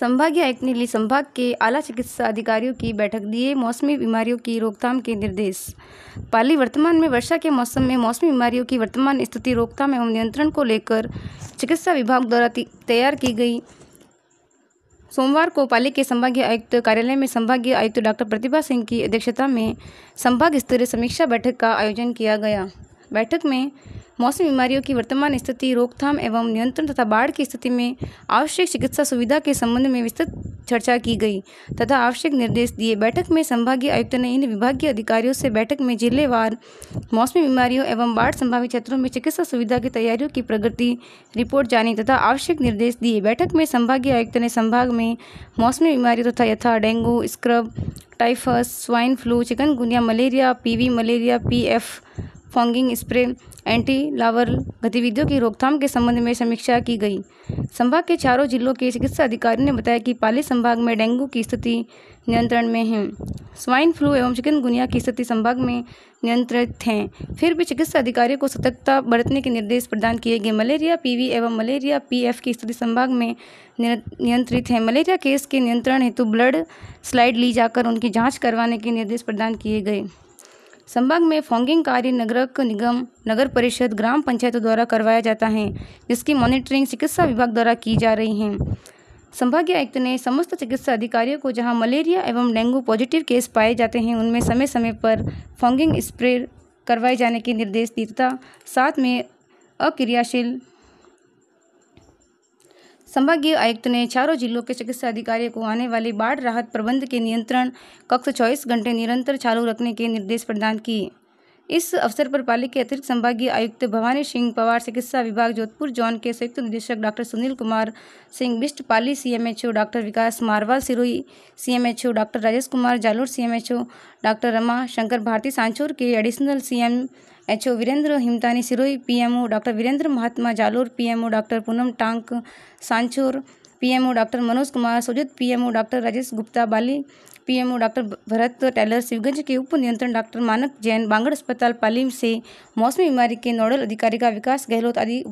संभागीय आयुक्त ने ली संभाग के आला चिकित्सा अधिकारियों की बैठक दिए मौसमी बीमारियों की रोकथाम के निर्देश पाली वर्तमान में वर्षा के मौसम में मौसमी बीमारियों की वर्तमान स्थिति रोकथाम एवं नियंत्रण को लेकर चिकित्सा विभाग द्वारा तैयार की गई सोमवार को पाली के संभागीय आयुक्त कार्यालय में संभागीय आयुक्त डॉक्टर प्रतिभा सिंह की अध्यक्षता में संभाग स्तरीय समीक्षा बैठक का आयोजन किया गया बैठक में मौसम बीमारियों की वर्तमान स्थिति रोकथाम एवं नियंत्रण तथा बाढ़ की स्थिति में आवश्यक चिकित्सा सुविधा के संबंध में विस्तृत चर्चा की गई तथा आवश्यक निर्देश दिए बैठक में संभागीय आयुक्त ने इन विभागीय अधिकारियों से बैठक में जिलेवार मौसमी बीमारियों एवं बाढ़ संभावित क्षेत्रों में चिकित्सा सुविधा की तैयारियों की प्रगति रिपोर्ट जानी तथा आवश्यक निर्देश दिए बैठक में संभागीय आयुक्त ने संभाग में मौसमी बीमारियों तथा यथा dengue scrub typhus swine flu chikungunya malaria PV malaria PF fogging spray anti larval गतिविधियों की रोकथाम के संबंध में समीक्षा की गई संभाग के चारों जिलों के चिकित्सा अधिकारी ने बताया कि पाली संभाग में डेंगू की स्थिति नियंत्रण में है स्वाइन फ्लू एवं चिकनगुनिया की स्थिति संभाग में नियंत्रित हैं फिर भी चिकित्सा अधिकारियों को सतर्कता बरतने के निर्देश प्रदान किए गए मलेरिया पीवी एवं मलेरिया पीएफ की स्थिति संभाग में नियंत्रित है मलेरिया केस के नियंत्रण हेतु ब्लड स्लाइड ली जाकर उनकी जाँच करवाने के निर्देश प्रदान किए गए संभाग में फोंगिंग कार्य नगरक निगम नगर परिषद ग्राम पंचायतों द्वारा करवाया जाता है जिसकी मॉनिटरिंग चिकित्सा विभाग द्वारा की जा रही है संभागीय आयुक्त ने समस्त चिकित्सा अधिकारियों को जहां मलेरिया एवं डेंगू पॉजिटिव केस पाए जाते हैं उनमें समय समय पर फोंगिंग स्प्रे करवाए जाने के निर्देश दिए तथा साथ में अक्रियाशील संभागीय आयुक्त ने चारों जिलों के चिकित्सा अधिकारियों को आने वाली बाढ़ राहत प्रबंध के नियंत्रण कक्ष चौबीस घंटे निरंतर चालू रखने के निर्देश प्रदान किए इस अवसर पर पाली के अतिरिक्त संभागीय आयुक्त भवानी सिंह पवार चिकित्सा विभाग जोधपुर जोन के संयुक्त निदेशक doctor Sunil Kumar Singh Bisht Pali CMHO doctor Vikas Marwal Sirohi CMHO doctor Rajesh Kumar Jalore CMHO doctor Rama Shankar Bharti Sanchore के additional CM O Virendra Himtani Sirohi PMO doctor Virendra Mahatma Jalore PMO doctor Poonam Tank Sanchore PMO doctor Manoj Kumar Sujit PMO doctor Rajesh Gupta Bali PMO doctor Bharat Tailor Shivganj के उप नियंत्रण डॉक्टर मानक जैन बांगड़ अस्पताल पाली से मौसमी बीमारी के नोडल अधिकारी का विकास गहलोत आदि